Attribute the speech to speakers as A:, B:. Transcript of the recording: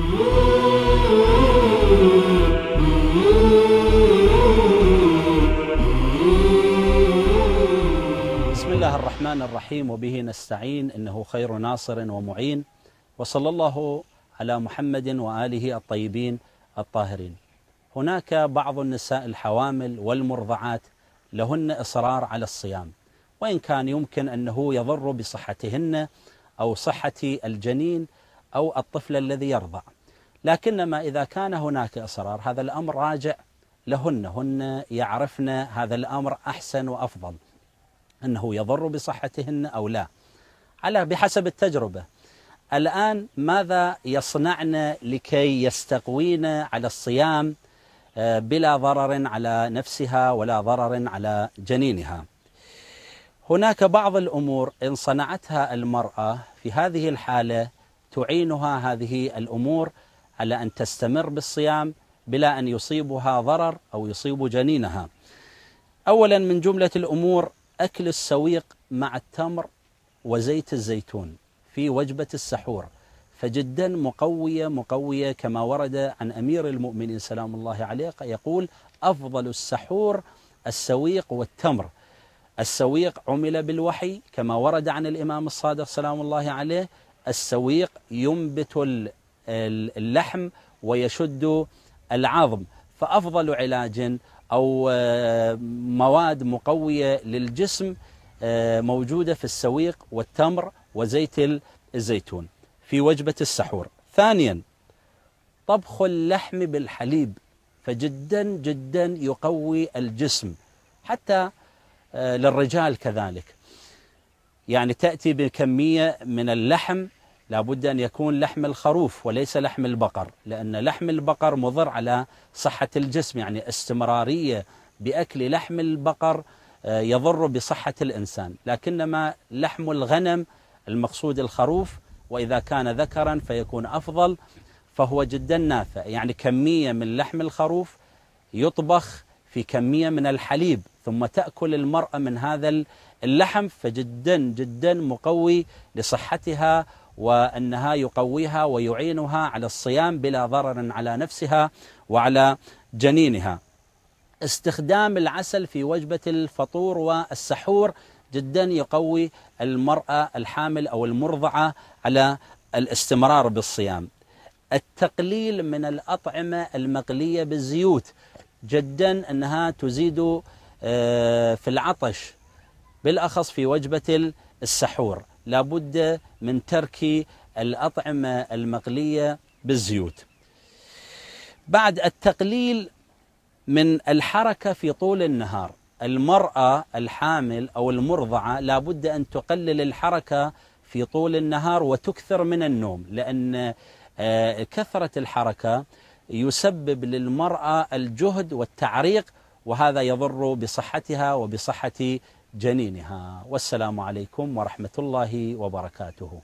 A: بسم الله الرحمن الرحيم وبه نستعين إنه خير ناصر ومعين وصلى الله على محمد وآله الطيبين الطاهرين هناك بعض النساء الحوامل والمرضعات لهن إصرار على الصيام وإن كان يمكن أنه يضر بصحتهن أو صحة الجنين أو الطفل الذي يرضع لكنما إذا كان هناك إصرار هذا الأمر راجع لهن هن يعرفن هذا الأمر أحسن وأفضل أنه يضر بصحتهن أو لا على بحسب التجربة الآن ماذا يصنعن لكي يستقوين على الصيام آه، بلا ضرر على نفسها ولا ضرر على جنينها هناك بعض الأمور إن صنعتها المرأة في هذه الحالة تعينها هذه الأمور على أن تستمر بالصيام بلا أن يصيبها ضرر أو يصيب جنينها أولا من جملة الأمور أكل السويق مع التمر وزيت الزيتون في وجبة السحور فجدا مقوية مقوية كما ورد عن أمير المؤمنين سلام الله عليه يقول أفضل السحور السويق والتمر السويق عمل بالوحي كما ورد عن الإمام الصادق سلام الله عليه السويق ينبت اللحم ويشد العظم فأفضل علاج أو آه، مواد مقوية للجسم آه، موجودة في السويق والتمر وزيت الزيتون في وجبة السحور ثانيا طبخ اللحم بالحليب فجدا جدا يقوي الجسم حتى آه، للرجال كذلك يعني تأتي بكمية من اللحم لابد أن يكون لحم الخروف وليس لحم البقر لأن لحم البقر مضر على صحة الجسم يعني استمرارية بأكل لحم البقر آه، يضر بصحة الإنسان لكنما لحم الغنم المقصود الخروف وإذا كان ذكرا فيكون أفضل فهو جدا نافع يعني كمية من لحم الخروف يطبخ في كمية من الحليب ثم تأكل المرأة من هذا اللحم فجدا جدا مقوي لصحتها وأنها يقويها ويعينها على الصيام بلا ضرر على نفسها وعلى جنينها استخدام العسل في وجبة الفطور والسحور جدا يقوي المرأة الحامل أو المرضعة على الاستمرار بالصيام التقليل من الأطعمة المقلية بالزيوت جدا أنها تزيد آه، في العطش بالأخص في وجبة السحور لابد من ترك الأطعمة المقلية بالزيوت بعد التقليل من الحركة في طول النهار المرأة الحامل أو المرضعة لابد أن تقلل الحركة في طول النهار وتكثر من النوم لأن آه، كثرة الحركة يسبب للمرأة الجهد والتعريق وهذا يضر بصحتها وبصحة جنينها والسلام عليكم ورحمة الله وبركاته